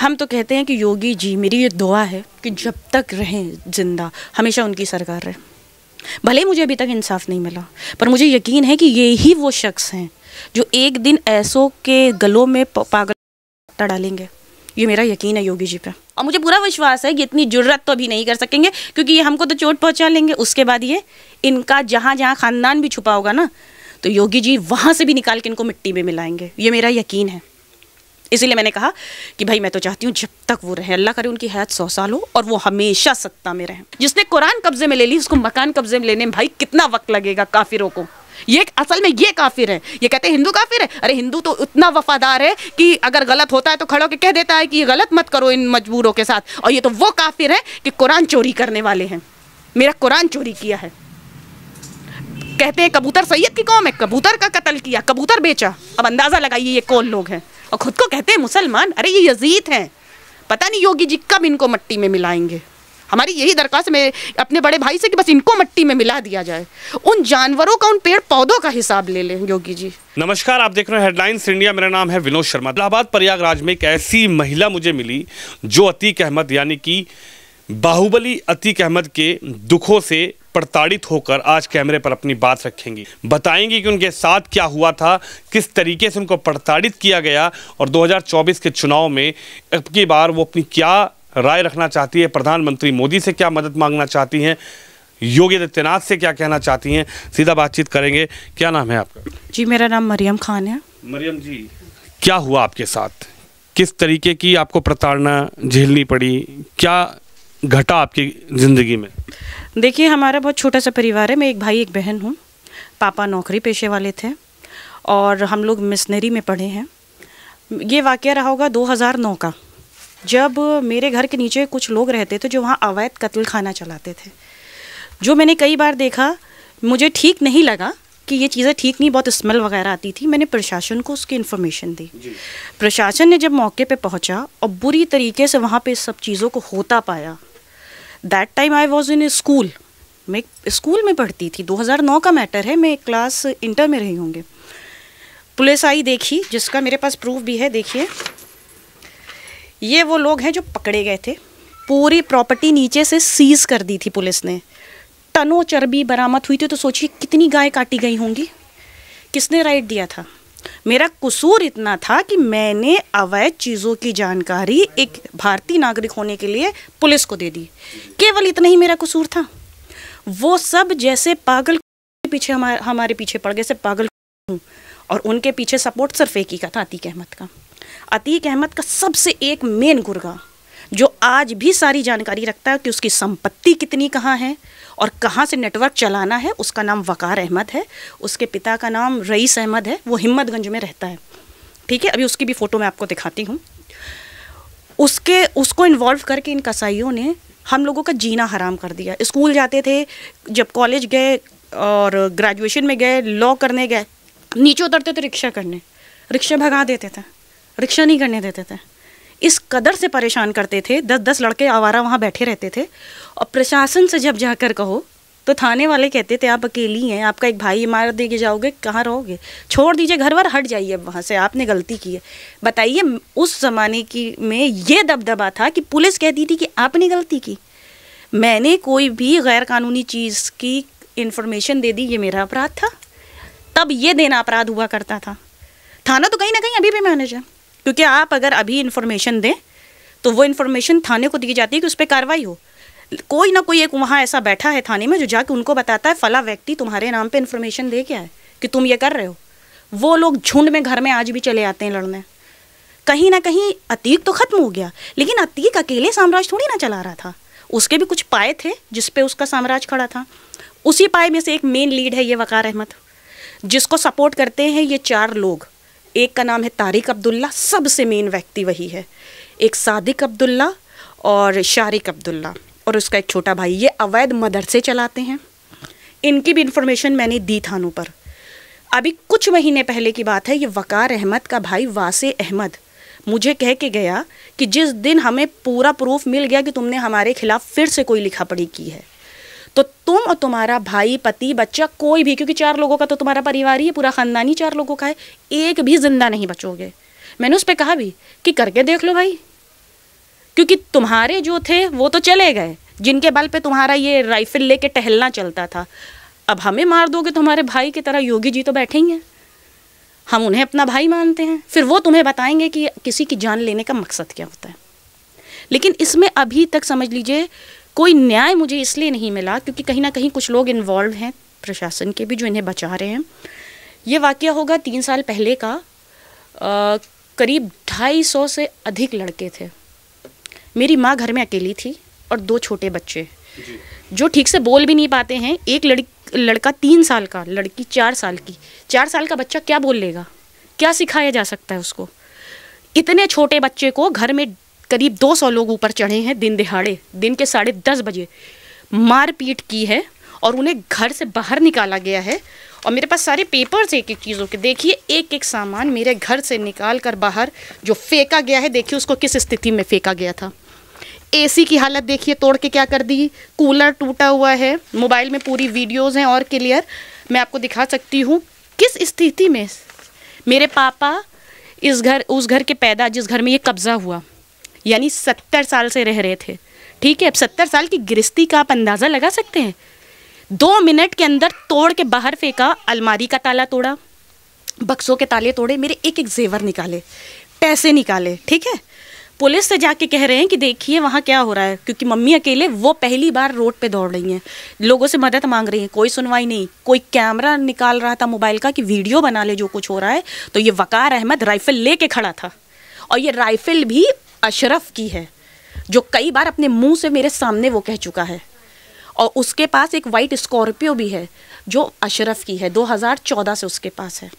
हम तो कहते हैं कि योगी जी मेरी ये दुआ है कि जब तक रहें जिंदा हमेशा उनकी सरकार रहे भले मुझे अभी तक इंसाफ नहीं मिला पर मुझे यकीन है कि ये ही वो शख्स हैं जो एक दिन ऐसों के गलों में पागल डालेंगे ये मेरा यकीन है योगी जी पे और मुझे पूरा विश्वास है कि इतनी ज़रूरत तो अभी नहीं कर सकेंगे क्योंकि ये हमको तो चोट पहुंचा लेंगे उसके बाद ये इनका जहाँ जहाँ ख़ानदान भी छुपा होगा ना तो योगी जी वहाँ से भी निकाल के इनको मिट्टी में मिलाएंगे ये मेरा यकीन है इसीलिए मैंने कहा कि भाई मैं तो चाहती हूँ जब तक वो रहें अल्लाह करे उनकी हयात सौ साल हो और वो हमेशा सत्ता में रहें जिसने कुरान कब्जे में ले ली उसको मकान कब्जे में लेने में भाई कितना वक्त लगेगा काफिरों को ये असल में ये काफिर है ये कहते हैं हिंदू काफिर है अरे हिंदू तो इतना वफादार है कि अगर गलत होता है तो खड़ो के कह देता है कि ये गलत मत करो इन मजबूरों के साथ और ये तो वो काफिर है कि कुरान चोरी करने वाले हैं मेरा कुरान चोरी किया है कहते हैं कबूतर सैयद की कौम है कबूतर का कत्ल किया कबूतर बेचा अब अंदाज़ा लगाइए ये कौन लोग हैं और ख़ुद को कहते हैं मुसलमान अरे ये यजीद हैं पता नहीं योगी जी कब इनको मट्टी में मिलाएंगे हमारी यही दरख्वास्त मेरे अपने बड़े भाई से कि बस इनको मट्टी में मिला दिया जाए उन जानवरों का उन पेड़ पौधों का हिसाब ले लें योगी जी नमस्कार आप देख रहे हैं हेडलाइंस इंडिया मेरा नाम है विनोद शर्मा इलाहाबाद प्रयागराज में एक ऐसी महिला मुझे मिली जो अतीक अहमद यानी कि बाहुबली अतीक अहमद के दुखों से प्रताड़ित होकर आज कैमरे पर अपनी बात रखेंगी बताएंगी कि उनके साथ क्या हुआ था किस तरीके से उनको प्रताड़ित किया गया और 2024 के चुनाव में अब की बार वो अपनी क्या राय रखना चाहती है प्रधानमंत्री मोदी से क्या मदद मांगना चाहती हैं योगी आदित्यनाथ से क्या कहना चाहती हैं सीधा बातचीत करेंगे क्या नाम है आपका जी मेरा नाम मरियम खान है मरियम जी क्या हुआ आपके साथ किस तरीके की आपको प्रताड़ना झेलनी पड़ी क्या घटा आपकी ज़िंदगी में देखिए हमारा बहुत छोटा सा परिवार है मैं एक भाई एक बहन हूँ पापा नौकरी पेशे वाले थे और हम लोग मिशनरी में पढ़े हैं ये वाक़ रहा होगा 2009 का जब मेरे घर के नीचे कुछ लोग रहते थे जो वहाँ अवैध कत्ल खाना चलाते थे जो मैंने कई बार देखा मुझे ठीक नहीं लगा कि ये चीज़ें ठीक नहीं बहुत स्मेल वगैरह आती थी मैंने प्रशासन को उसकी इन्फॉर्मेशन दी प्रशासन ने जब मौके पे पहुंचा और बुरी तरीके से वहाँ पे सब चीज़ों को होता पाया that time I was in school मैं स्कूल में पढ़ती थी 2009 का मैटर है मैं क्लास इंटर में रही होंगे पुलिस आई देखी जिसका मेरे पास प्रूफ भी है देखिए ये वो लोग हैं जो पकड़े गए थे पूरी प्रॉपर्टी नीचे से सीज कर दी थी पुलिस ने टनों चर्बी बरामद हुई थी तो सोचिए कितनी गाय काटी गई होंगी किसने राइट दिया था मेरा कसूर इतना था कि मैंने अवैध चीज़ों की जानकारी एक भारतीय नागरिक होने के लिए पुलिस को दे दी केवल इतना ही मेरा कसूर था वो सब जैसे पागल पीछे हमारे हमारे पीछे पड़ गए से पागल हूँ और उनके पीछे सपोर्ट सिर्फ एक ही का था अतीक अहमद का अतीक अहमद का सबसे एक मेन गुर्गा आज भी सारी जानकारी रखता है कि उसकी संपत्ति कितनी कहाँ है और कहाँ से नेटवर्क चलाना है उसका नाम वकार अहमद है उसके पिता का नाम रईस अहमद है वो हिम्मतगंज में रहता है ठीक है अभी उसकी भी फ़ोटो मैं आपको दिखाती हूँ उसके उसको इन्वॉल्व करके इन कसाईयों ने हम लोगों का जीना हराम कर दिया स्कूल जाते थे जब कॉलेज गए और ग्रेजुएशन में गए लॉ करने गए नीचे उतरते थे रिक्शा करने रिक्शा भगा देते थे रिक्शा नहीं करने देते थे इस कदर से परेशान करते थे दस दस लड़के आवारा वहाँ बैठे रहते थे और प्रशासन से जब जाकर कहो तो थाने वाले कहते थे आप अकेली हैं आपका एक भाई मार दे के जाओगे कहाँ रहोगे छोड़ दीजिए घर बार हट जाइए अब वहाँ से आपने गलती की है बताइए उस ज़माने की में ये दबदबा था कि पुलिस कहती थी कि आपने गलती की मैंने कोई भी गैर कानूनी चीज़ की इन्फॉर्मेशन दे दी ये मेरा अपराध था तब ये देना अपराध हुआ करता था थाना तो कहीं ना कहीं अभी भी मैनेज है क्योंकि आप अगर अभी इन्फॉर्मेशन दें तो वो इन्फॉर्मेशन थाने को दी जाती है कि उस पर कार्रवाई हो कोई ना कोई एक वहाँ ऐसा बैठा है थाने में जो जाके उनको बताता है फला व्यक्ति तुम्हारे नाम पे इन्फॉर्मेशन दे क्या है कि तुम ये कर रहे हो वो लोग झुंड में घर में आज भी चले आते हैं लड़ने कहीं ना कहीं अतीक तो ख़त्म हो गया लेकिन अतीक अकेले साम्राज्य थोड़ी ना चला रहा था उसके भी कुछ पाए थे जिस पे उसका साम्राज्य खड़ा था उसी पाए में से एक मेन लीड है ये वक़ार अहमद जिसको सपोर्ट करते हैं ये चार लोग एक का नाम है तारिक अब्दुल्ला सबसे मेन व्यक्ति वही है एक सादिक अब्दुल्ला और शारिक अब्दुल्ला और उसका एक छोटा भाई ये अवैध मदरसे चलाते हैं इनकी भी इन्फॉर्मेशन मैंने दी थानों पर अभी कुछ महीने पहले की बात है ये वकार अहमद का भाई वासे अहमद मुझे कह के गया कि जिस दिन हमें पूरा प्रूफ मिल गया कि तुमने हमारे खिलाफ़ फिर से कोई लिखा पढ़ी की है तो तुम और तुम्हारा भाई पति बच्चा कोई भी क्योंकि चार लोगों का तो तुम्हारा परिवार ही है पूरा ख़ानदान ही चार लोगों का है एक भी ज़िंदा नहीं बचोगे मैंने उस पर कहा भी कि करके देख लो भाई क्योंकि तुम्हारे जो थे वो तो चले गए जिनके बल पे तुम्हारा ये राइफल लेके टहलना चलता था अब हमें मार दोगे तो हमारे भाई की तरह योगी जी तो बैठे ही हैं हम उन्हें अपना भाई मानते हैं फिर वो तुम्हें बताएंगे कि किसी की जान लेने का मकसद क्या होता है लेकिन इसमें अभी तक समझ लीजिए कोई न्याय मुझे इसलिए नहीं मिला क्योंकि कहीं ना कहीं कुछ लोग इन्वॉल्व हैं प्रशासन के भी जो इन्हें बचा रहे हैं ये वाक्य होगा तीन साल पहले का आ, करीब ढाई सौ से अधिक लड़के थे मेरी माँ घर में अकेली थी और दो छोटे बच्चे जो ठीक से बोल भी नहीं पाते हैं एक लड़ लड़का तीन साल का लड़की चार साल की चार साल का बच्चा क्या बोल लेगा क्या सिखाया जा सकता है उसको इतने छोटे बच्चे को घर में करीब 200 लोग ऊपर चढ़े हैं दिन दिहाड़े दिन के साढ़े दस बजे मारपीट की है और उन्हें घर से बाहर निकाला गया है और मेरे पास सारे पेपर्स एक एक चीज़ों के देखिए एक एक सामान मेरे घर से निकाल कर बाहर जो फेंका गया है देखिए उसको किस स्थिति में फेंका गया था एसी की हालत देखिए तोड़ के क्या कर दी कूलर टूटा हुआ है मोबाइल में पूरी वीडियोज़ हैं और क्लियर मैं आपको दिखा सकती हूँ किस स्थिति में मेरे पापा इस घर उस घर के पैदा जिस घर में ये कब्ज़ा हुआ यानी सत्तर साल से रह रहे थे ठीक है अब सत्तर साल की गिरस्ती का आप अंदाज़ा लगा सकते हैं दो मिनट के अंदर तोड़ के बाहर फेंका अलमारी का ताला तोड़ा बक्सों के ताले तोड़े मेरे एक एक जेवर निकाले पैसे निकाले ठीक है पुलिस से जाके कह रहे हैं कि देखिए वहाँ क्या हो रहा है क्योंकि मम्मी अकेले वो पहली बार रोड पे दौड़ रही हैं लोगों से मदद मांग रही हैं कोई सुनवाई नहीं कोई कैमरा निकाल रहा था मोबाइल का कि वीडियो बना ले जो कुछ हो रहा है तो ये वकार अहमद राइफल लेके खड़ा था और ये राइफल भी अशरफ की है जो कई बार अपने मुंह से मेरे सामने वो कह चुका है और उसके पास एक वाइट स्कॉर्पियो भी है जो अशरफ की है 2014 से उसके पास है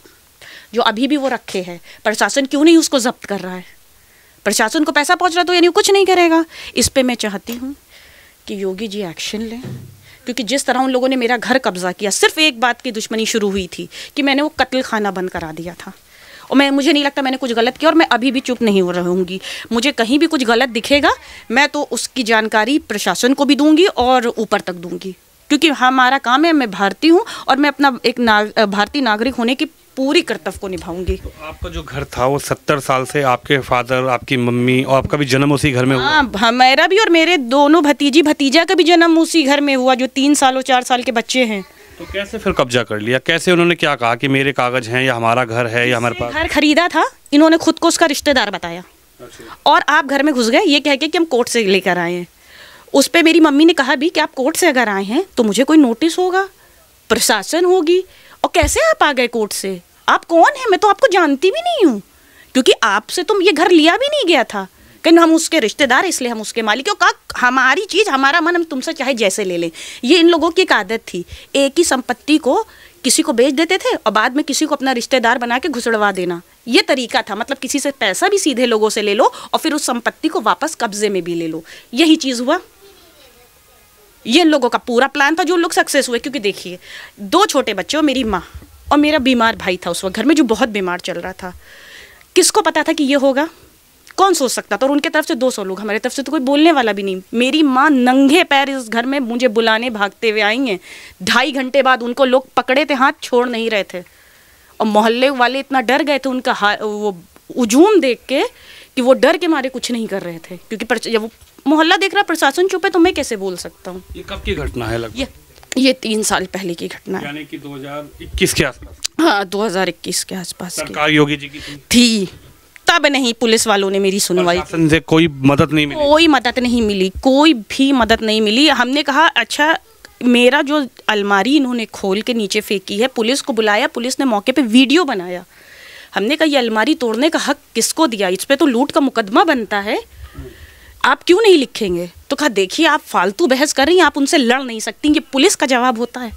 जो अभी भी वो रखे है प्रशासन क्यों नहीं उसको जब्त कर रहा है प्रशासन को पैसा पहुंच रहा तो यानी कुछ नहीं करेगा इस पर मैं चाहती हूँ कि योगी जी एक्शन लें क्योंकि जिस तरह उन लोगों ने मेरा घर कब्जा किया सिर्फ एक बात की दुश्मनी शुरू हुई थी कि मैंने वो कत्ल खाना बंद करा दिया था और मैं मुझे नहीं लगता मैंने कुछ गलत किया और मैं अभी भी चुप नहीं हो रहूँगी मुझे कहीं भी कुछ गलत दिखेगा मैं तो उसकी जानकारी प्रशासन को भी दूंगी और ऊपर तक दूंगी क्योंकि हमारा काम है मैं भारतीय हूँ और मैं अपना एक नाग, भारतीय नागरिक होने की पूरी कर्तव्य को निभाऊंगी तो आपका जो घर था वो सत्तर साल से आपके फादर आपकी मम्मी और आपका भी जन्म उसी घर में हुआ हाँ मेरा भी और मेरे दोनों भतीजी भतीजा का भी जन्म उसी घर में हुआ जो तीन साल और चार साल के बच्चे हैं तो कैसे फिर कब्जा कर लिया कैसे उन्होंने क्या कहा कि मेरे कागज हैं या हमारा घर है या हमारे पास घर खरीदा था इन्होंने खुद को उसका रिश्तेदार बताया अच्छा। और आप घर में घुस गए ये कह के कि हम कोर्ट से लेकर आए हैं उस पर मेरी मम्मी ने कहा भी कि आप कोर्ट से अगर आए हैं तो मुझे कोई नोटिस होगा प्रशासन होगी और कैसे आप आ गए कोर्ट से आप कौन हैं मैं तो आपको जानती भी नहीं हूँ क्योंकि आपसे तो ये घर लिया भी नहीं गया था लेकिन हम उसके रिश्तेदार इसलिए हम उसके मालिक का हमारी चीज़ हमारा मन हम तुमसे चाहे जैसे ले लें ये इन लोगों की एक आदत थी एक ही संपत्ति को किसी को बेच देते थे और बाद में किसी को अपना रिश्तेदार बना के घुसड़वा देना ये तरीका था मतलब किसी से पैसा भी सीधे लोगों से ले लो और फिर उस संपत्ति को वापस कब्जे में भी ले लो यही चीज़ हुआ ये इन लोगों का पूरा प्लान था जो लोग सक्सेस हुए क्योंकि देखिए दो छोटे बच्चे और मेरी माँ और मेरा बीमार भाई था उस वक्त घर में जो बहुत बीमार चल रहा था किसको पता था कि ये होगा कौन सोच सकता था और उनके तरफ से 200 लोग हमारे तरफ से तो कोई बोलने वाला भी नहीं मेरी माँ नंगे पैर इस घर में मुझे बुलाने भागते हुए आई हैं ढाई घंटे बाद उनको लोग पकड़े थे हाथ छोड़ नहीं रहे थे और मोहल्ले वाले इतना डर गए थे उनका वो उजूम देख के कि वो डर के मारे कुछ नहीं कर रहे थे क्योंकि जब वो मोहल्ला देख रहा प्रशासन चुप है तो मैं कैसे बोल सकता हूँ ये कब की घटना है लगभग ये ये तीन साल पहले की घटना है यानी कि 2021 के आसपास हाँ 2021 के आसपास सरकार योगी जी की थी, थी। तब नहीं पुलिस वालों ने मेरी सुनवाई से कोई मदद नहीं मिली कोई मदद नहीं मिली कोई भी मदद नहीं मिली हमने कहा अच्छा मेरा जो अलमारी इन्होंने खोल के नीचे फेंकी है पुलिस को बुलाया पुलिस ने मौके पे वीडियो बनाया हमने कहा ये अलमारी तोड़ने का हक किसको दिया इस पर तो लूट का मुकदमा बनता है आप क्यों नहीं लिखेंगे तो कहा देखिए आप फालतू बहस कर रही हैं आप उनसे लड़ नहीं सकती ये पुलिस का जवाब होता है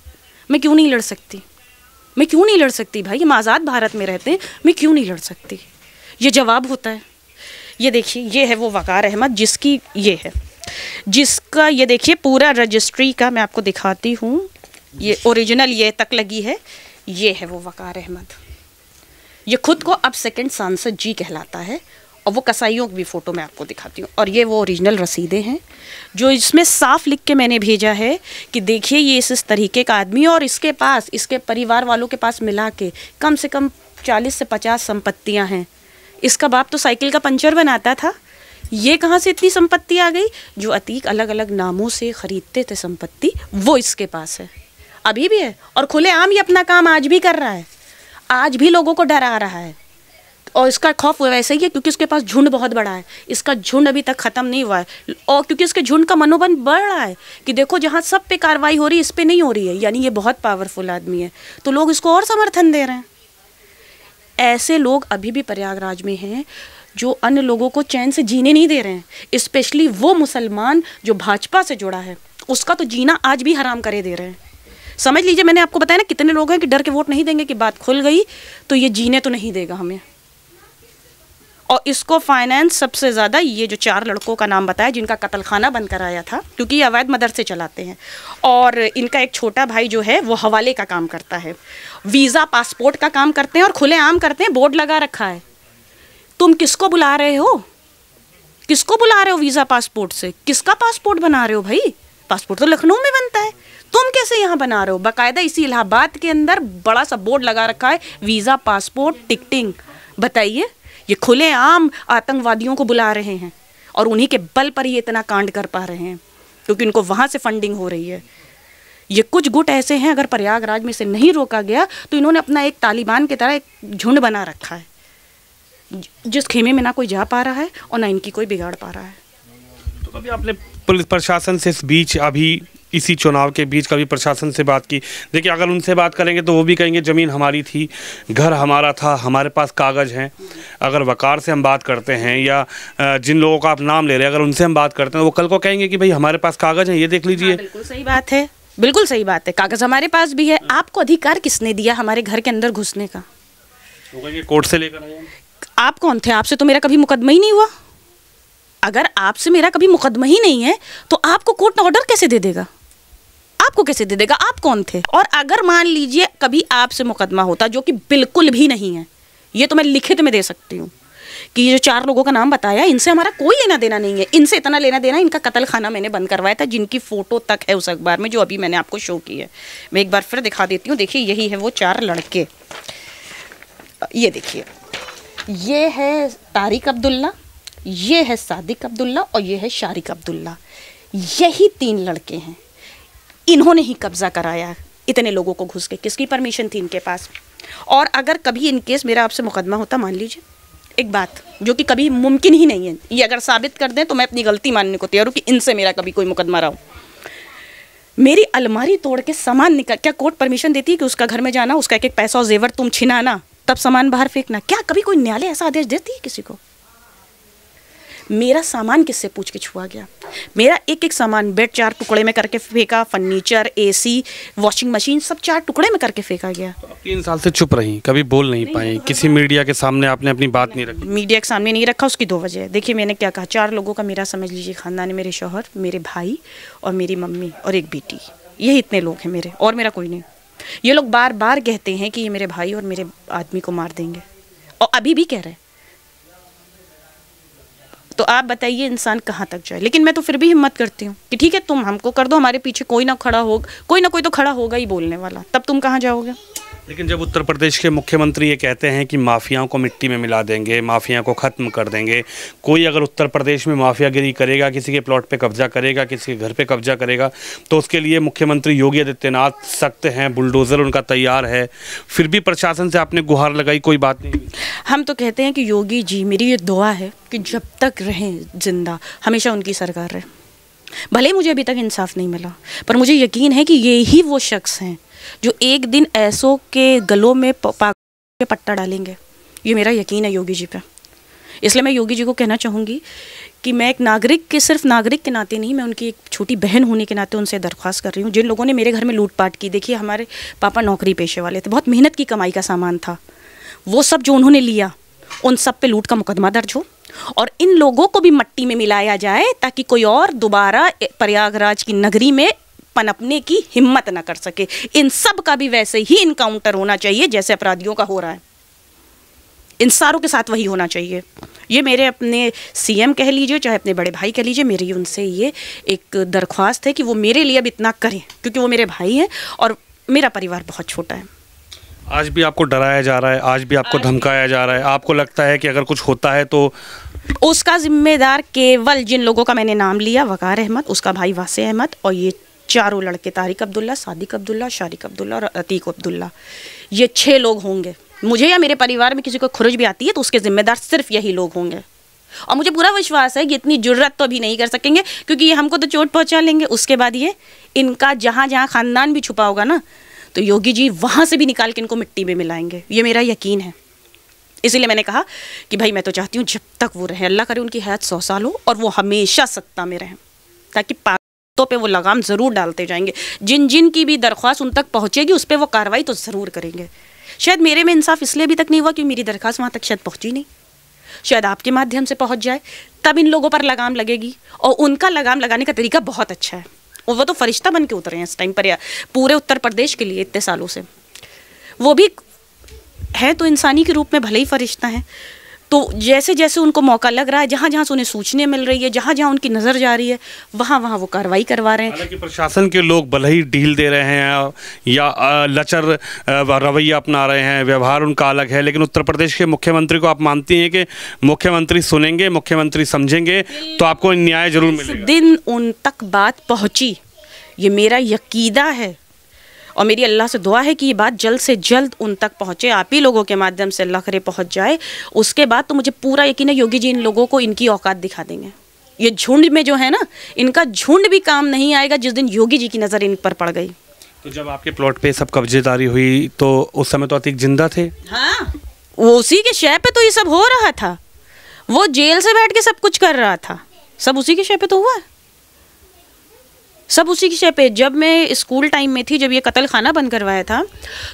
मैं क्यों नहीं लड़ सकती मैं क्यों नहीं लड़ सकती भाई हम आज़ाद भारत में रहते हैं मैं क्यों नहीं लड़ सकती ये जवाब होता है ये देखिए ये है वो वक़ार अहमद जिसकी ये है जिसका ये देखिए पूरा रजिस्ट्री का मैं आपको दिखाती हूँ ये ओरिजिनल ये तक लगी है ये है वो वक़ार अहमद ये खुद को अब सेकंड सांसद जी कहलाता है और वो कसाईयों की भी फ़ोटो मैं आपको दिखाती हूँ और ये वो ओरिजिनल रसीदें हैं जो इसमें साफ लिख के मैंने भेजा है कि देखिए ये इस इस तरीके का आदमी और इसके पास इसके परिवार वालों के पास मिला के कम से कम चालीस से पचास संपत्तियाँ हैं इसका बाप तो साइकिल का पंचर बनाता था ये कहाँ से इतनी संपत्ति आ गई जो अतीक अलग अलग नामों से खरीदते थे संपत्ति वो इसके पास है अभी भी है और खुलेआम ये अपना काम आज भी कर रहा है आज भी लोगों को डरा रहा है और इसका खौफ वैसे ही है क्योंकि उसके पास झुंड बहुत बड़ा है इसका झुंड अभी तक ख़त्म नहीं हुआ है और क्योंकि उसके झुंड का मनोबन बढ़ रहा है कि देखो जहाँ सब पे कार्रवाई हो रही है इस पर नहीं हो रही है यानी ये बहुत पावरफुल आदमी है तो लोग इसको और समर्थन दे रहे हैं ऐसे लोग अभी भी प्रयागराज में हैं जो अन्य लोगों को चैन से जीने नहीं दे रहे हैं स्पेशली वो मुसलमान जो भाजपा से जुड़ा है उसका तो जीना आज भी हराम करे दे रहे हैं समझ लीजिए मैंने आपको बताया ना कितने लोग हैं कि डर के वोट नहीं देंगे कि बात खुल गई तो ये जीने तो नहीं देगा हमें और इसको फाइनेंस सबसे ज़्यादा ये जो चार लड़कों का नाम बताया जिनका कतल खाना बंद कराया था क्योंकि ये अवैध मदरसे चलाते हैं और इनका एक छोटा भाई जो है वो हवाले का काम करता है वीज़ा पासपोर्ट का काम करते हैं और खुलेआम करते हैं बोर्ड लगा रखा है तुम किसको बुला रहे हो किसको बुला रहे हो वीज़ा पासपोर्ट से किसका पासपोर्ट बना रहे हो भाई पासपोर्ट तो लखनऊ में बनता है तुम कैसे यहाँ बना रहे हो बाकायदा इसी इलाहाबाद के अंदर बड़ा सा बोर्ड लगा रखा है वीज़ा पासपोर्ट टिकटिंग बताइए ये खुलेआम आतंकवादियों को बुला रहे हैं और उन्हीं के बल पर ही इतना कांड कर पा रहे हैं क्योंकि उनको वहाँ से फंडिंग हो रही है ये कुछ गुट ऐसे हैं अगर प्रयागराज में से नहीं रोका गया तो इन्होंने अपना एक तालिबान की तरह एक झुंड बना रखा है जिस खेमे में ना कोई जा पा रहा है और ना इनकी कोई बिगाड़ पा रहा है तो कभी आपने पुलिस प्रशासन से इस बीच अभी इसी चुनाव के बीच कभी प्रशासन से बात की देखिए अगर उनसे बात करेंगे तो वो भी कहेंगे ज़मीन हमारी थी घर हमारा था हमारे पास कागज़ हैं अगर वकार से हम बात करते हैं या जिन लोगों का आप नाम ले रहे हैं अगर उनसे हम बात करते हैं वो कल को कहेंगे कि भाई हमारे पास कागज़ हैं ये देख हाँ, लीजिए हाँ, बिल्कुल सही बात है बिल्कुल सही बात है कागज़ हमारे पास भी है आपको अधिकार किसने दिया हमारे घर के अंदर घुसने का कोर्ट से लेकर आप कौन थे आपसे तो मेरा कभी मुकदमा ही नहीं हुआ अगर आपसे मेरा कभी मुकदमा ही नहीं है तो आपको कोर्ट ऑर्डर कैसे दे देगा आपको कैसे दे देगा आप कौन थे और अगर मान लीजिए कभी आपसे मुकदमा होता जो कि बिल्कुल भी नहीं है ये तो मैं लिखित में दे सकती हूँ कि ये जो चार लोगों का नाम बताया इनसे हमारा कोई लेना देना नहीं है इनसे इतना लेना देना इनका कतल खाना मैंने बंद करवाया था जिनकी फ़ोटो तक है उस अखबार में जो अभी मैंने आपको शो की है मैं एक बार फिर दिखा देती हूँ देखिए यही है वो चार लड़के ये देखिए ये है तारिक अब्दुल्ला ये है सादिक अब्दुल्ला और ये है शारिक अब्दुल्ला यही तीन लड़के हैं इन्होंने ही कब्जा कराया इतने लोगों को घुस के किसकी परमिशन थी इनके पास और अगर कभी इनकेस मेरा आपसे मुकदमा होता मान लीजिए एक बात जो कि कभी मुमकिन ही नहीं है ये अगर साबित कर दें तो मैं अपनी गलती मानने को तैयार हूँ कि इनसे मेरा कभी कोई मुकदमा रहा हो मेरी अलमारी तोड़ के सामान निकाल क्या कोर्ट परमिशन देती है कि उसका घर में जाना उसका एक एक पैसा और जेवर तुम छिनाना तब सामान बाहर फेंकना क्या कभी कोई न्यायालय ऐसा आदेश देती है किसी को मेरा सामान किससे पूछ के छुआ गया मेरा एक एक सामान बेड चार टुकड़े में करके फेंका फर्नीचर एसी वॉशिंग मशीन सब चार टुकड़े में करके फेंका गया तीन तो साल से चुप रही कभी बोल नहीं, नहीं पाई किसी मीडिया के सामने आपने अपनी बात नहीं रखी मीडिया के सामने नहीं रखा उसकी दो वजह देखिए मैंने क्या कहा चार लोगों का मेरा समझ लीजिए खानदान मेरे शोहर मेरे भाई और मेरी मम्मी और एक बेटी यही इतने लोग हैं मेरे और मेरा कोई नहीं ये लोग बार बार कहते हैं कि ये मेरे भाई और मेरे आदमी को मार देंगे और अभी भी कह रहे हैं तो आप बताइए इंसान कहाँ तक जाए लेकिन मैं तो फिर भी हिम्मत करती हूँ कि ठीक है तुम हमको कर दो हमारे पीछे कोई ना खड़ा हो कोई ना कोई तो खड़ा होगा ही बोलने वाला तब तुम कहाँ जाओगे लेकिन जब उत्तर प्रदेश के मुख्यमंत्री ये कहते हैं कि माफियाओं को मिट्टी में मिला देंगे माफिया को ख़त्म कर देंगे कोई अगर उत्तर प्रदेश में माफियागिरी करेगा किसी के प्लॉट पे कब्जा करेगा किसी के घर पे कब्जा करेगा तो उसके लिए मुख्यमंत्री योगी आदित्यनाथ सख्त हैं बुलडोज़र उनका तैयार है फिर भी प्रशासन से आपने गुहार लगाई कोई बात नहीं हम तो कहते हैं कि योगी जी मेरी ये दुआ है कि जब तक रहें ज़िंदा हमेशा उनकी सरकार रहे भले मुझे अभी तक इंसाफ नहीं मिला पर मुझे यकीन है कि ये ही वो शख्स हैं जो एक दिन ऐसों के गलों में पा के पट्टा डालेंगे ये मेरा यकीन है योगी जी पे इसलिए मैं योगी जी को कहना चाहूँगी कि मैं एक नागरिक के सिर्फ नागरिक के नाते नहीं मैं उनकी एक छोटी बहन होने के नाते उनसे दरख्वास्त कर रही हूँ जिन लोगों ने मेरे घर में लूटपाट की देखिए हमारे पापा नौकरी पेशे वाले थे बहुत मेहनत की कमाई का सामान था वो सब जो उन्होंने लिया उन सब पे लूट का मुकदमा दर्ज हो और इन लोगों को भी मट्टी में मिलाया जाए ताकि कोई और दोबारा प्रयागराज की नगरी में पनपने की हिम्मत ना कर सके इन सब का भी वैसे ही इनकाउंटर होना चाहिए जैसे अपराधियों का हो रहा है इन सारों के साथ वही होना चाहिए ये मेरे अपने सीएम कह लीजिए चाहे अपने बड़े भाई कह लीजिए मेरी उनसे ये एक दरख्वास्त है कि वो मेरे लिए अब इतना करें क्योंकि वो मेरे भाई हैं और मेरा परिवार बहुत छोटा है आज भी आपको डराया जा रहा है आज भी आपको धमकाया जा रहा है आपको लगता है कि अगर कुछ होता है तो उसका जिम्मेदार केवल जिन लोगों का मैंने नाम लिया वकार अहमद उसका भाई वासे अहमद और ये चारों लड़के तारिक अब्दुल्ला सादिक अब्दुल्ला शारिक अब्दुल्ला और अतीक अब्दुल्ला ये छः लोग होंगे मुझे या मेरे परिवार में किसी को खुरज भी आती है तो उसके ज़िम्मेदार सिर्फ यही लोग होंगे और मुझे पूरा विश्वास है कि इतनी जरूरत तो अभी नहीं कर सकेंगे क्योंकि ये हमको तो चोट पहुंचा लेंगे उसके बाद ये इनका जहाँ जहाँ ख़ानदान भी छुपा होगा ना तो योगी जी वहाँ से भी निकाल के इनको मिट्टी में मिलाएंगे ये मेरा यकीन है इसीलिए मैंने कहा कि भाई मैं तो चाहती हूँ जब तक वो रहें अल्लाह करे उनकी हयात सौ साल हो और वो हमेशा सत्ता में रहें ताकि पातों पे वो लगाम ज़रूर डालते जाएंगे जिन जिन की भी दरख्वास्त उन तक पहुँचेगी उस पर वो कार्रवाई तो ज़रूर करेंगे शायद मेरे में इंसाफ इसलिए अभी तक नहीं हुआ कि मेरी दरख्वास्त वहाँ तक शायद पहुँची नहीं शायद आपके माध्यम से पहुँच जाए तब इन लोगों पर लगाम लगेगी और उनका लगाम लगाने का तरीका बहुत अच्छा है और वो तो फरिश्ता बन के उतरे हैं इस टाइम पर पूरे उत्तर प्रदेश के लिए इतने सालों से वो भी है तो इंसानी के रूप में भले ही फरिश्ता हैं तो जैसे जैसे उनको मौका लग रहा है जहाँ जहाँ से उन्हें सूचने मिल रही है जहाँ जहाँ उनकी नज़र जा रही है वहाँ वहाँ वो कार्रवाई करवा रहे हैं प्रशासन के लोग भले ही ढील दे रहे हैं या लचर रवैया अपना रहे हैं व्यवहार उनका अलग है लेकिन उत्तर प्रदेश के मुख्यमंत्री को आप मानती हैं कि मुख्यमंत्री सुनेंगे मुख्यमंत्री समझेंगे तो आपको न्याय जरूर मिलेगा दिन उन तक बात पहुँची ये मेरा यकीदा है और मेरी अल्लाह से दुआ है कि ये बात जल्द से जल्द उन तक पहुँचे आप ही लोगों के माध्यम से अल्लाह करे पहुँच जाए उसके बाद तो मुझे पूरा यकीन है योगी जी इन लोगों को इनकी औकात दिखा देंगे ये झुंड में जो है ना इनका झुंड भी काम नहीं आएगा जिस दिन योगी जी की नज़र इन पर पड़ गई तो जब आपके प्लॉट पे सब कब्जेदारी हुई तो उस समय तो अतिक जिंदा थे हाँ वो उसी के शय पे तो ये सब हो रहा था वो जेल से बैठ के सब कुछ कर रहा था सब उसी के शय पे तो हुआ है सब उसी की शय पे जब मैं स्कूल टाइम में थी जब ये कतल खाना बंद करवाया था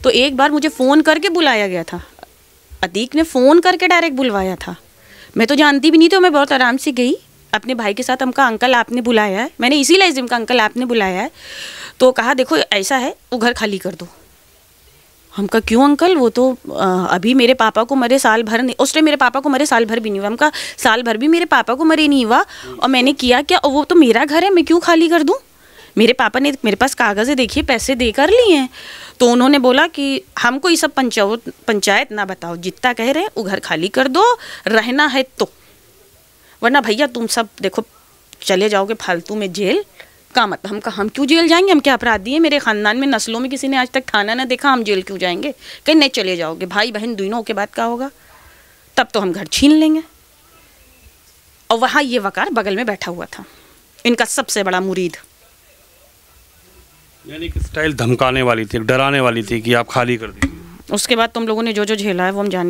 तो एक बार मुझे फ़ोन करके बुलाया गया था अतीक ने फ़ोन करके डायरेक्ट बुलवाया था मैं तो जानती भी नहीं थी मैं बहुत आराम से गई अपने भाई के साथ हमका अंकल आपने बुलाया है मैंने इसी लाइजिम का अंकल आपने बुलाया है तो कहा देखो ऐसा है वो घर खाली कर दो हमका क्यों अंकल वो तो आ, अभी मेरे पापा को मरे साल भर नहीं उस टाइम मेरे पापा को मरे साल भर भी नहीं हुआ हमका साल भर भी मेरे पापा को मरे नहीं हुआ और मैंने किया क्या और वो तो मेरा घर है मैं क्यों खाली कर दूँ मेरे पापा ने मेरे पास कागज़ है देखिए पैसे दे कर लिए हैं तो उन्होंने बोला कि हमको ये सब पंचायत पंचायत ना बताओ जितना कह रहे हैं वो घर खाली कर दो रहना है तो वरना भैया तुम सब देखो चले जाओगे फालतू में जेल का मतलब हम हम क्यों जेल जाएंगे हम क्या अपराधी हैं मेरे ख़ानदान में नस्लों में किसी ने आज तक थाना ना देखा हम जेल क्यों जाएंगे कहीं नहीं चले जाओगे भाई बहन दोनों के बाद क्या होगा तब तो हम घर छीन लेंगे और वहाँ ये वकार बगल में बैठा हुआ था इनका सबसे बड़ा मुरीद यानी कि स्टाइल धमकाने वाली थी डराने वाली थी कि आप खाली कर दीजिए उसके बाद तुम लोगों ने जो जो झेला है वो हम जान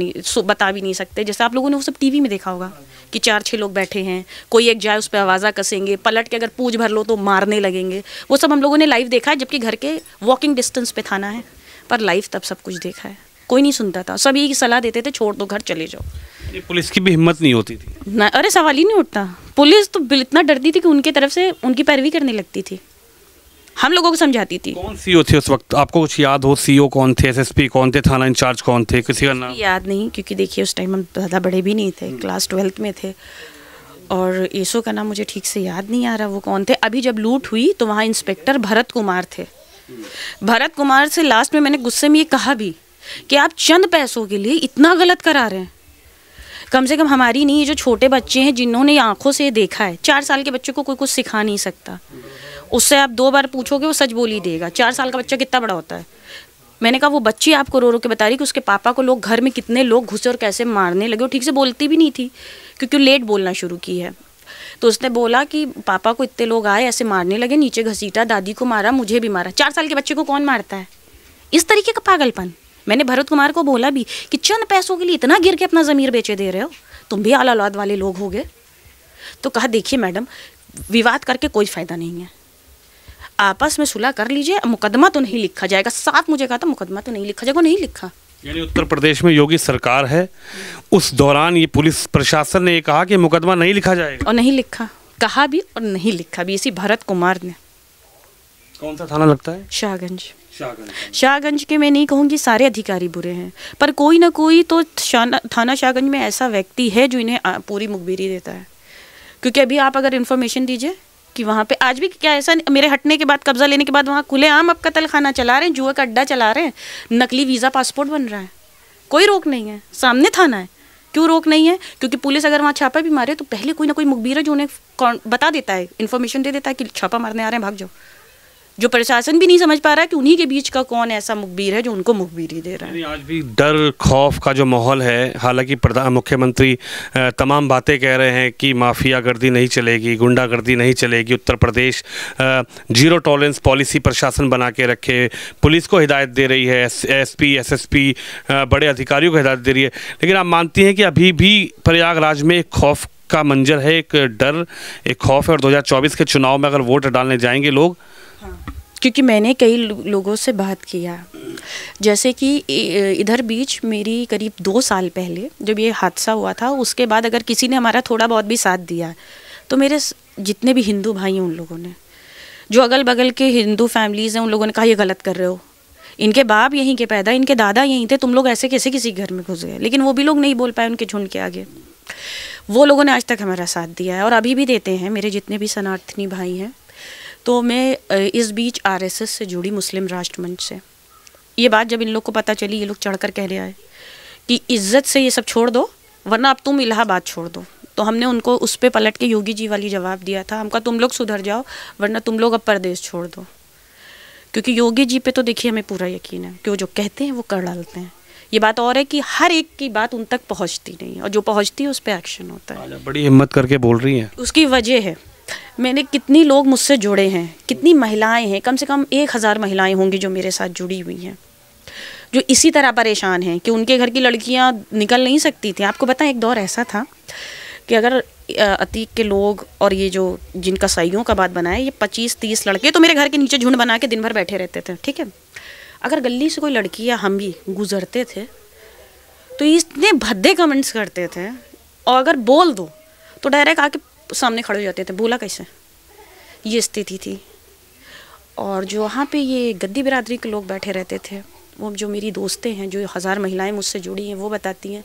बता भी नहीं सकते जैसे आप लोगों ने वो सब टीवी में देखा होगा कि चार छः लोग बैठे हैं कोई एक जाए उस पर आवाज़ा कसेंगे पलट के अगर पूछ भर लो तो मारने लगेंगे वो सब हम लोगों ने लाइव देखा है जबकि घर के वॉकिंग डिस्टेंस पे थाना है पर लाइव तब सब कुछ देखा है कोई नहीं सुनता था सब यही सलाह देते थे छोड़ दो घर चले जाओ पुलिस की भी हिम्मत नहीं होती थी ना अरे सवाल ही नहीं उठता पुलिस तो इतना डरती थी कि उनकी तरफ से उनकी पैरवी करने लगती थी हम लोगों को समझाती थी कौन सीओ थे उस वक्त आपको कुछ याद हो सीओ कौन थे एसएसपी कौन थे थाना इंचार्ज कौन थे किसी का नाम याद नहीं क्योंकि देखिए उस टाइम हम ज़्यादा बड़े भी नहीं थे क्लास हम्म। ट्वेल्थ में थे और एसओ का नाम मुझे ठीक से याद नहीं आ रहा वो कौन थे अभी जब लूट हुई तो वहाँ इंस्पेक्टर भरत कुमार थे हम्म। भरत कुमार से लास्ट में मैंने गुस्से में ये कहा भी कि आप चंद पैसों के लिए इतना गलत करा रहे हैं कम से कम हमारी नहीं जो छोटे बच्चे हैं जिन्होंने आँखों से देखा है चार साल के बच्चे को कोई कुछ सिखा नहीं सकता हम्म। उससे आप दो बार पूछोगे वो सच बोल ही देगा चार साल का बच्चा कितना बड़ा होता है मैंने कहा वो बच्ची आपको रो रो के बता रही कि उसके पापा को लोग घर में कितने लोग घुसे और कैसे मारने लगे और ठीक से बोलती भी नहीं थी क्योंकि लेट बोलना शुरू की है तो उसने बोला कि पापा को इतने लोग आए ऐसे मारने लगे नीचे घसीटा दादी को मारा मुझे भी मारा चार साल के बच्चे को कौन मारता है इस तरीके का पागलपन मैंने भरत कुमार को बोला भी कि चंद पैसों के लिए इतना गिर के अपना ज़मीर बेचे दे रहे हो तुम भी आला वाले लोग हो गए तो कहा देखिए मैडम विवाद करके कोई फ़ायदा नहीं है आपस में सुलह कर लीजिए मुकदमा तो नहीं लिखा जाएगा साफ मुझे कहा था मुकदमा तो नहीं लिखा जाएगा नहीं लिखा यानी उत्तर प्रदेश में योगी सरकार है उस दौरान ये पुलिस प्रशासन ने ये कहा कि मुकदमा नहीं लिखा जाएगा और नहीं लिखा कहा भी और नहीं लिखा भी इसी भरत कुमार ने कौन सा थाना लगता है शाहगंज शाहगंज के मैं नहीं कहूँगी सारे अधिकारी बुरे हैं पर कोई ना कोई तो थाना शाहगंज में ऐसा व्यक्ति है जो इन्हें पूरी मुखबिरी देता है क्योंकि अभी आप अगर इन्फॉर्मेशन दीजिए कि वहाँ पे आज भी क्या ऐसा मेरे हटने के बाद कब्जा लेने के बाद वहाँ खुलेआम अब कतल खाना चला रहे हैं जुआ का अड्डा चला रहे हैं नकली वीज़ा पासपोर्ट बन रहा है कोई रोक नहीं है सामने थाना है क्यों रोक नहीं है क्योंकि पुलिस अगर वहाँ छापा भी मारे तो पहले कोई ना कोई मुखबीर है जो उन्हें बता देता है इन्फॉर्मेशन दे देता है कि छापा मारने आ रहे हैं भाग जाओ जो प्रशासन भी नहीं समझ पा रहा कि उन्हीं के बीच का कौन ऐसा मुखबिर है जो उनको मुखबिरी दे रहा है आज भी डर खौफ का जो माहौल है हालांकि प्रधान मुख्यमंत्री तमाम बातें कह रहे हैं कि माफिया गर्दी नहीं चलेगी गुंडागर्दी नहीं चलेगी Uttar Pradesh zero tolerance policy प्रशासन बना के रखे पुलिस को हिदायत दे रही है एस पी बड़े अधिकारियों को हिदायत दे रही है लेकिन आप मानती हैं कि अभी भी प्रयागराज में खौफ का मंजर है एक डर एक खौफ है और 2024 के चुनाव में अगर वोट डालने जाएंगे लोग क्योंकि मैंने कई लोगों से बात किया जैसे कि इधर बीच मेरी करीब दो साल पहले जब ये हादसा हुआ था उसके बाद अगर किसी ने हमारा थोड़ा बहुत भी साथ दिया तो मेरे जितने भी हिंदू भाई हैं उन लोगों ने जो अगल बगल के हिंदू फैमिलीज़ हैं उन लोगों ने कहा ये गलत कर रहे हो इनके बाप यहीं के पैदा इनके दादा यहीं थे तुम लोग ऐसे कैसे किसी घर में घुस गए लेकिन वो भी लोग नहीं बोल पाए उनके झुंड के आगे वो लोगों ने आज तक हमारा साथ दिया है और अभी भी देते हैं मेरे जितने भी सनार्थनी भाई हैं तो मैं इस बीच आरएसएस से जुड़ी मुस्लिम राष्ट्र मंच से ये बात जब इन लोग को पता चली ये लोग चढ़ कर कह रहे आए कि इज्जत से ये सब छोड़ दो वरना अब तुम इलाहाबाद छोड़ दो तो हमने उनको उस पर पलट के योगी जी वाली जवाब दिया था हमका तुम लोग सुधर जाओ वरना तुम लोग अब प्रदेश छोड़ दो क्योंकि योगी जी पे तो देखिए हमें पूरा यकीन है कि वो जो कहते हैं वो कर डालते हैं ये बात और है कि हर एक की बात उन तक पहुंचती नहीं और जो पहुंचती है उस पर एक्शन होता है बड़ी हिम्मत करके बोल रही है उसकी वजह है मैंने कितनी लोग मुझसे जुड़े हैं कितनी महिलाएं हैं कम से कम एक हज़ार महिलाएं होंगी जो मेरे साथ जुड़ी हुई हैं जो इसी तरह परेशान हैं कि उनके घर की लड़कियां निकल नहीं सकती थी आपको बताएं एक दौर ऐसा था कि अगर अतीक के लोग और ये जो जिनका सहियों का बात बनाए ये पच्चीस तीस लड़के तो मेरे घर के नीचे झुंड बना के दिन भर बैठे रहते थे ठीक है अगर गली से कोई लड़की या हम भी गुजरते थे तो इतने भद्दे कमेंट्स करते थे और अगर बोल दो तो डायरेक्ट आके सामने खड़े हो जाते थे बोला कैसे ये स्थिति थी और जो वहाँ पे ये गद्दी बिरादरी के लोग बैठे रहते थे वो जो मेरी दोस्तें हैं जो हज़ार महिलाएं मुझसे जुड़ी हैं वो बताती हैं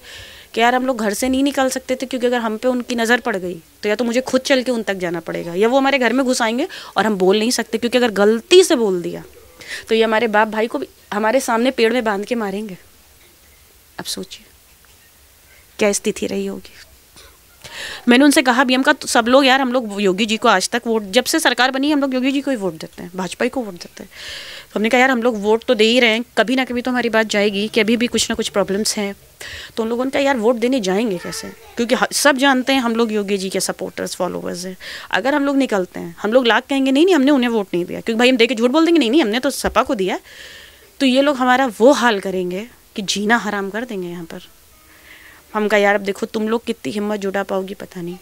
कि यार हम लोग घर से नहीं निकल सकते थे क्योंकि अगर हम पे उनकी नज़र पड़ गई तो या तो मुझे खुद चल के उन तक जाना पड़ेगा या वो हमारे घर में घुस आएंगे और हम बोल नहीं सकते क्योंकि अगर गलती से बोल दिया तो ये हमारे बाप भाई को भी हमारे सामने पेड़ में बांध के मारेंगे अब सोचिए क्या स्थिति रही होगी मैंने उनसे कहा हम का तो सब लोग यार हम लोग योगी जी को आज तक वोट जब से सरकार बनी हम लोग योगी जी को ही वोट देते हैं भाजपा ही को वोट देते हैं तो हमने कहा यार हम लोग वोट तो दे ही रहे हैं कभी ना कभी तो हमारी बात जाएगी कि अभी भी कुछ ना कुछ प्रॉब्लम्स हैं तो उन लोगों ने कहा यार वोट देने जाएंगे कैसे क्योंकि सब जानते हैं हम लोग योगी जी के सपोर्टर्स फॉलोअर्स हैं अगर हम लोग निकलते हैं हम लोग लाख कहेंगे नहीं नहीं हमने उन्हें वोट नहीं दिया क्योंकि भाई हम देखे झूठ बोल देंगे नहीं नहीं हमने तो सपा को दिया तो ये लोग हमारा वो हाल करेंगे कि जीना हराम कर देंगे यहाँ पर हम कहा यार अब देखो तुम लोग कितनी हिम्मत जुड़ा पाओगी पता नहीं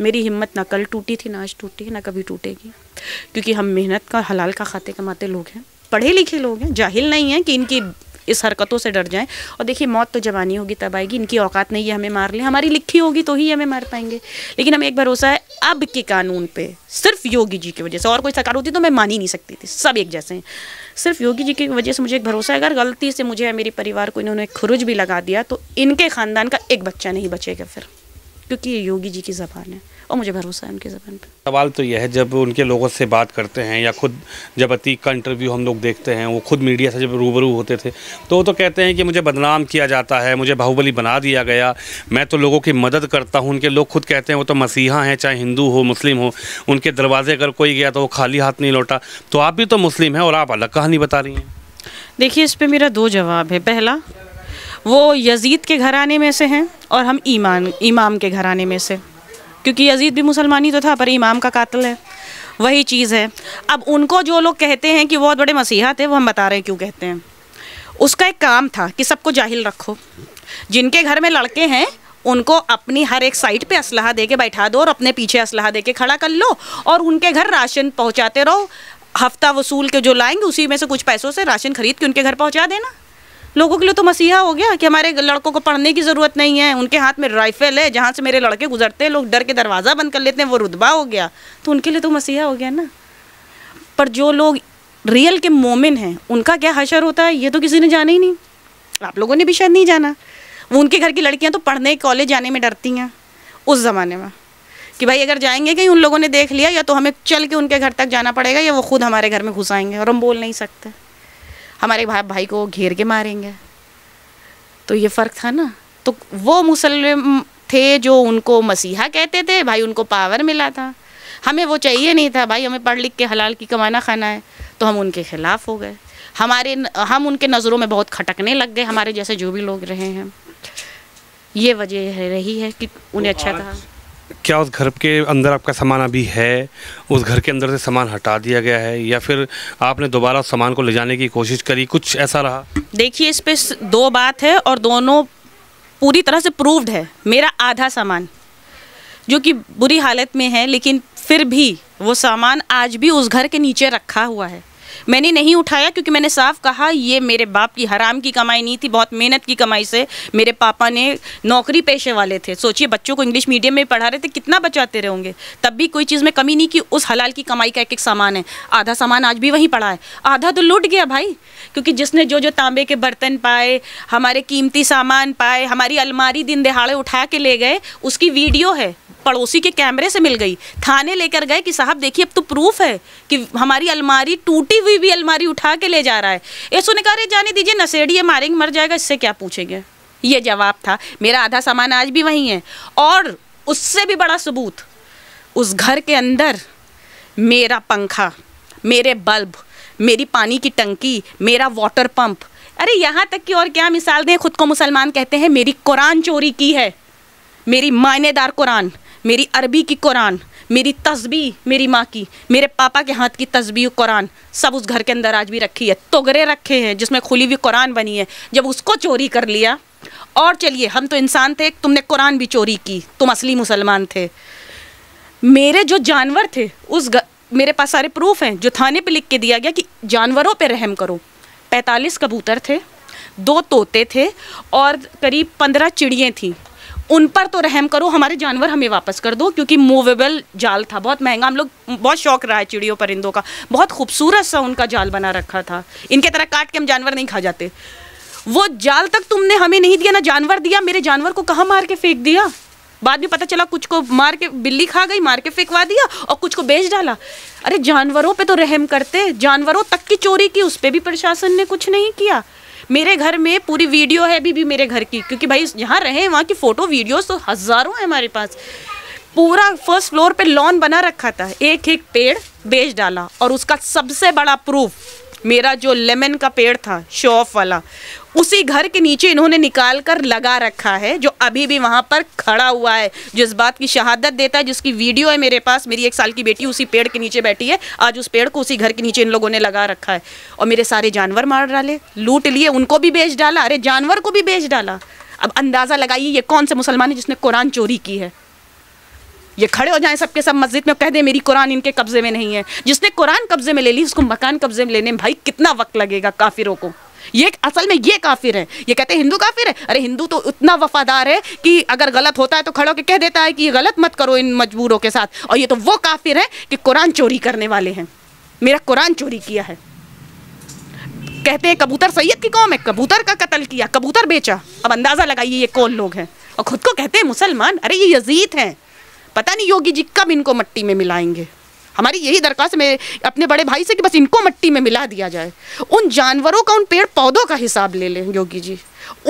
मेरी हिम्मत ना कल टूटी थी ना आज टूटी है ना कभी टूटेगी क्योंकि हम मेहनत का हलाल का खाते कमाते लोग हैं पढ़े लिखे लोग हैं जाहिल नहीं हैं कि इनकी इस हरकतों से डर जाएं और देखिए मौत तो जवानी होगी तब आएगी इनकी औकात नहीं है हमें मार लें हमारी लिखी होगी तो ही हमें मार पाएंगे लेकिन हमें एक भरोसा है अब के कानून पे सिर्फ योगी जी की वजह से और कोई सरकार होती तो मैं मान ही नहीं सकती थी सब एक जैसे हैं सिर्फ योगी जी की वजह से मुझे एक भरोसा है अगर गलती से मुझे या मेरे परिवार को इन्होंने खुरुज भी लगा दिया तो इनके ख़ानदान का एक बच्चा नहीं बचेगा फिर क्योंकि ये योगी जी की ज़बान है और मुझे भरोसा है उनकी ज़बान पर सवाल तो यह है जब उनके लोगों से बात करते हैं या खुद जब अतीक का इंटरव्यू हम लोग देखते हैं वो खुद मीडिया से जब रूबरू होते थे तो वो तो कहते हैं कि मुझे बदनाम किया जाता है मुझे बाहुबली बना दिया गया मैं तो लोगों की मदद करता हूँ उनके लोग खुद कहते हैं वो तो मसीहा हैं चाहे हिंदू हो मुस्लिम हो उनके दरवाजे अगर कोई गया तो वो खाली हाथ नहीं लौटा तो आप भी तो मुस्लिम हैं और आप अलग कहानी बता रही हैं देखिए इस पर मेरा दो जवाब है पहला वो यजीद के घराने में से हैं और हम ईमान इमाम के घराने में से क्योंकि यजीद भी मुसलमान ही तो था पर इमाम का कातिल है वही चीज़ है अब उनको जो लोग कहते हैं कि बहुत बड़े मसीहा थे वो हम बता रहे हैं क्यों कहते हैं उसका एक काम था कि सबको जाहिल रखो जिनके घर में लड़के हैं उनको अपनी हर एक साइड पे असलाह दे के बैठा दो और अपने पीछे असलाह दे के खड़ा कर लो और उनके घर राशन पहुंचाते रहो हफ्ता वसूल के जो लाएंगे उसी में से कुछ पैसों से राशन खरीद के उनके घर पहुंचा देना लोगों के लिए तो मसीहा हो गया कि हमारे लड़कों को पढ़ने की ज़रूरत नहीं है उनके हाथ में राइफल है जहाँ से मेरे लड़के गुजरते हैं लोग डर के दरवाज़ा बंद कर लेते हैं वो रुतबा हो गया तो उनके लिए तो मसीहा हो गया ना पर जो लोग रियल के मोमिन हैं उनका क्या हशर होता है ये तो किसी ने जाना ही नहीं आप लोगों ने भी शायद नहीं जाना वो उनके घर की लड़कियाँ तो पढ़ने कॉलेज जाने में डरती हैं उस ज़माने में कि भाई अगर जाएंगे कहीं उन लोगों ने देख लिया या तो हमें चल के उनके घर तक जाना पड़ेगा या वो खुद हमारे घर में घुस आएंगे और हम बोल नहीं सकते हमारे भाई भाई को घेर के मारेंगे तो ये फ़र्क था ना तो वो मुसलम थे जो उनको मसीहा कहते थे भाई उनको पावर मिला था हमें वो चाहिए नहीं था भाई हमें पढ़ लिख के हलाल की कमाना खाना है तो हम उनके ख़िलाफ़ हो गए हमारे हम उनके नज़रों में बहुत खटकने लग गए हमारे जैसे जो भी लोग रहे हैं ये वजह रही है कि उन्हें अच्छा तो अच्छा कहा क्या उस घर के अंदर आपका सामान अभी है उस घर के अंदर से सामान हटा दिया गया है या फिर आपने दोबारा सामान को ले जाने की कोशिश करी कुछ ऐसा रहा देखिए इस पे दो बात है और दोनों पूरी तरह से प्रूव्ड है मेरा आधा सामान जो कि बुरी हालत में है लेकिन फिर भी वो सामान आज भी उस घर के नीचे रखा हुआ है मैंने नहीं उठाया क्योंकि मैंने साफ कहा ये मेरे बाप की हराम की कमाई नहीं थी बहुत मेहनत की कमाई से मेरे पापा ने नौकरी पेशे वाले थे सोचिए बच्चों को इंग्लिश मीडियम में पढ़ा रहे थे कितना बचाते रहेंगे तब भी कोई चीज़ में कमी नहीं की उस हलाल की कमाई का एक एक सामान है आधा सामान आज भी वहीं पड़ा है आधा तो लुट गया भाई क्योंकि जिसने जो जो तांबे के बर्तन पाए हमारे कीमती सामान पाए हमारी अलमारी दिन दिहाड़े उठा के ले गए उसकी वीडियो है पड़ोसी के कैमरे से मिल गई थाने लेकर गए कि साहब देखिए अब तो प्रूफ है कि हमारी अलमारी टूटी हुई भी अलमारी उठा के ले जा रहा है ऐसो ने कहा जाने दीजिए नशेड़िए मारेंगे मर जाएगा इससे क्या पूछेंगे ये जवाब था मेरा आधा सामान आज भी वहीं है और उससे भी बड़ा सबूत उस घर के अंदर मेरा पंखा मेरे बल्ब मेरी पानी की टंकी मेरा वाटर पंप अरे यहाँ तक कि और क्या मिसाल दें खुद को मुसलमान कहते हैं मेरी कुरान चोरी की है मेरी मायनेदार कुरान मेरी अरबी की कुरान मेरी तस्बी मेरी माँ की मेरे पापा के हाथ की तस्बी कुरान सब उस घर के अंदर आज भी रखी है तोगरे रखे हैं जिसमें खुली हुई कुरान बनी है जब उसको चोरी कर लिया और चलिए हम तो इंसान थे तुमने कुरान भी चोरी की तुम असली मुसलमान थे मेरे जो जानवर थे उस ग... मेरे पास सारे प्रूफ हैं जो थाने पे लिख के दिया गया कि जानवरों पे रहम करो पैंतालीस कबूतर थे दो तोते थे और करीब पंद्रह चिड़ियाँ थीं उन पर तो रहम करो हमारे जानवर हमें वापस कर दो क्योंकि मूवेबल जाल था बहुत महंगा हम लोग बहुत शौक रहा है चिड़ियों परिंदों का बहुत खूबसूरत सा उनका जाल बना रखा था इनके तरह काट के हम जानवर नहीं खा जाते वो जाल तक तुमने हमें नहीं दिया ना जानवर दिया मेरे जानवर को कहाँ मार के फेंक दिया बाद में पता चला कुछ को मार के बिल्ली खा गई मार के फेंकवा दिया और कुछ को बेच डाला अरे जानवरों पे तो रहम करते जानवरों तक की चोरी की उस पर भी प्रशासन ने कुछ नहीं किया मेरे घर में पूरी वीडियो है अभी भी मेरे घर की क्योंकि भाई यहाँ रहे वहाँ की फ़ोटो वीडियोस तो हज़ारों हैं हमारे पास पूरा फर्स्ट फ्लोर पे लॉन बना रखा था एक एक पेड़ बेच डाला और उसका सबसे बड़ा प्रूफ मेरा जो लेमन का पेड़ था शो ऑफ वाला उसी घर के नीचे इन्होंने निकाल कर लगा रखा है जो अभी भी वहाँ पर खड़ा हुआ है जो इस बात की शहादत देता है जिसकी वीडियो है मेरे पास मेरी एक साल की बेटी उसी पेड़ के नीचे बैठी है आज उस पेड़ को उसी घर के नीचे इन लोगों ने लगा रखा है और मेरे सारे जानवर मार डाले लूट लिए उनको भी बेच डाला अरे जानवर को भी बेच डाला अब अंदाज़ा लगाइए ये कौन से मुसलमान है जिसने कुरान चोरी की है ये खड़े हो जाएं सबके सब मस्जिद में कह दें मेरी कुरान इनके कब्ज़े में नहीं है जिसने कुरान कब्ज़े में ले ली उसको मकान कब्ज़े में लेने में भाई कितना वक्त लगेगा काफिरों को ये असल में ये काफिर है ये कहते हैं हिंदू काफिर है अरे हिंदू तो उतना वफादार है कि अगर गलत होता है तो खड़ो के कह देता है कि ये गलत मत करो इन मजबूरों के साथ और ये तो वो काफिर है कि कुरान चोरी करने वाले हैं मेरा कुरान चोरी किया है कहते हैं कबूतर सैयद की कौम है कबूतर का कत्ल किया कबूतर बेचा अब अंदाज़ा लगाइए ये कौन लोग हैं और ख़ुद को कहते हैं मुसलमान अरे ये यजीद हैं पता नहीं योगी जी कब इनको मट्टी में मिलाएंगे हमारी यही दरखास्त मेरे अपने बड़े भाई से कि बस इनको मट्टी में मिला दिया जाए उन जानवरों का उन पेड़ पौधों का हिसाब ले लें योगी जी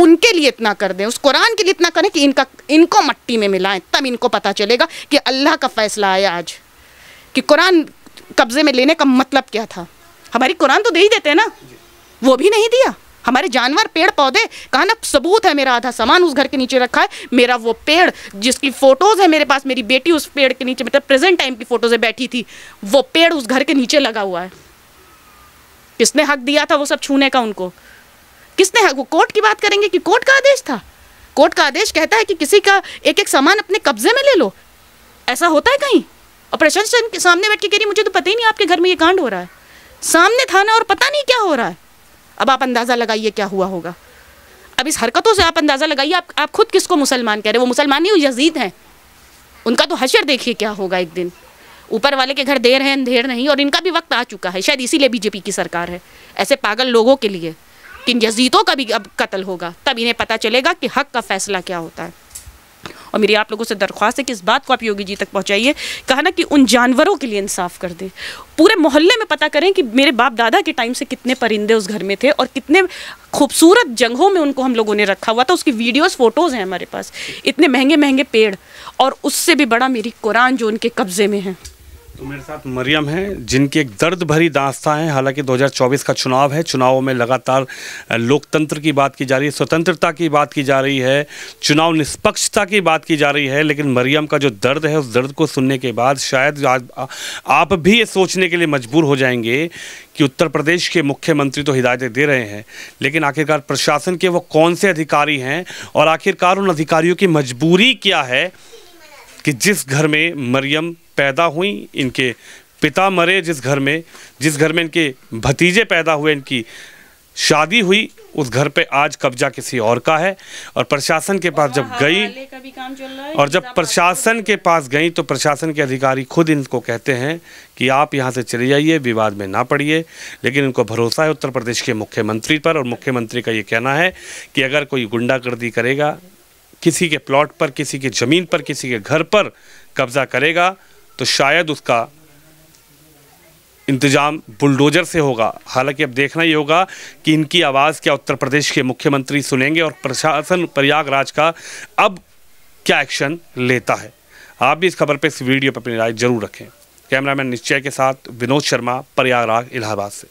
उनके लिए इतना कर दें उस कुरान के लिए इतना करें कि इनका इनको मट्टी में मिलाएं तब इनको पता चलेगा कि अल्लाह का फैसला आया आज कि कुरान कब्ज़े में लेने का मतलब क्या था हमारी कुरान तो दे ही देते ना वो भी नहीं दिया हमारे जानवर पेड़ पौधे कहा ना सबूत है मेरा आधा सामान उस घर के नीचे रखा है मेरा वो पेड़ जिसकी फोटोज़ है मेरे पास मेरी बेटी उस पेड़ के नीचे मतलब प्रेजेंट टाइम की फ़ोटोज़ बैठी थी वो पेड़ उस घर के नीचे लगा हुआ है किसने हक दिया था वो सब छूने का उनको किसने हक वो कोर्ट की बात करेंगे कि कोर्ट का आदेश था कोर्ट का आदेश कहता है कि किसी का एक एक सामान अपने कब्जे में ले लो ऐसा होता है कहीं और प्रशासन के सामने बैठ के कह रही मुझे तो पता ही नहीं आपके घर में ये कांड हो रहा है सामने थाना और पता नहीं क्या हो रहा है अब आप अंदाज़ा लगाइए क्या हुआ होगा अब इस हरकतों से आप अंदाज़ा लगाइए आप आप खुद किसको मुसलमान कह रहे हो वो मुसलमान ही वो यजीद हैं उनका तो हशर देखिए क्या होगा एक दिन ऊपर वाले के घर देर हैं अंधेर नहीं और इनका भी वक्त आ चुका है शायद इसीलिए बीजेपी की सरकार है ऐसे पागल लोगों के लिए कि यजीदों का भी अब कत्ल होगा तब इन्हें पता चलेगा कि हक का फैसला क्या होता है और मेरी आप लोगों से दरख्वास्त है कि इस बात को आप योगी जी तक पहुँचाइए कहा ना कि उन जानवरों के लिए इंसाफ कर दें पूरे मोहल्ले में पता करें कि मेरे बाप दादा के टाइम से कितने परिंदे उस घर में थे और कितने खूबसूरत जगहों में उनको हम लोगों ने रखा हुआ था उसकी वीडियोस फोटोज़ हैं हमारे पास इतने महंगे महंगे पेड़ और उससे भी बड़ा मेरी कुरान जो उनके कब्ज़े में है तो मेरे साथ मरियम हैं जिनकी एक दर्द भरी दास्ता है हालांकि 2024 का चुनाव है चुनावों में लगातार लोकतंत्र की बात की जा रही है स्वतंत्रता की बात की जा रही है चुनाव निष्पक्षता की बात की जा रही है लेकिन मरियम का जो दर्द है उस दर्द को सुनने के बाद शायद आ, आप भी ये सोचने के लिए मजबूर हो जाएंगे कि उत्तर प्रदेश के मुख्यमंत्री तो हिदायतें दे रहे हैं लेकिन आखिरकार प्रशासन के वो कौन से अधिकारी हैं और आखिरकार उन अधिकारियों की मजबूरी क्या है कि जिस घर में मरियम पैदा हुई इनके पिता मरे जिस घर में जिस घर में इनके भतीजे पैदा हुए इनकी शादी हुई उस घर पे आज कब्जा किसी और का है और प्रशासन के पास जब हाँ, हाँ, गई और जब प्रशासन के पास गई तो प्रशासन के अधिकारी खुद इनको कहते हैं कि आप यहाँ से चले जाइए विवाद में ना पड़िए लेकिन इनको भरोसा है उत्तर प्रदेश के मुख्यमंत्री पर और मुख्यमंत्री का ये कहना है कि अगर कोई गुंडागर्दी करेगा किसी के प्लॉट पर किसी के ज़मीन पर किसी के घर पर कब्ज़ा करेगा तो शायद उसका इंतजाम बुलडोजर से होगा हालांकि अब देखना ही होगा कि इनकी आवाज़ क्या उत्तर प्रदेश के मुख्यमंत्री सुनेंगे और प्रशासन प्रयागराज का अब क्या एक्शन लेता है आप भी इस खबर पर इस वीडियो पर अपनी राय जरूर रखें कैमरामैन निश्चय के साथ विनोद शर्मा प्रयागराज इलाहाबाद से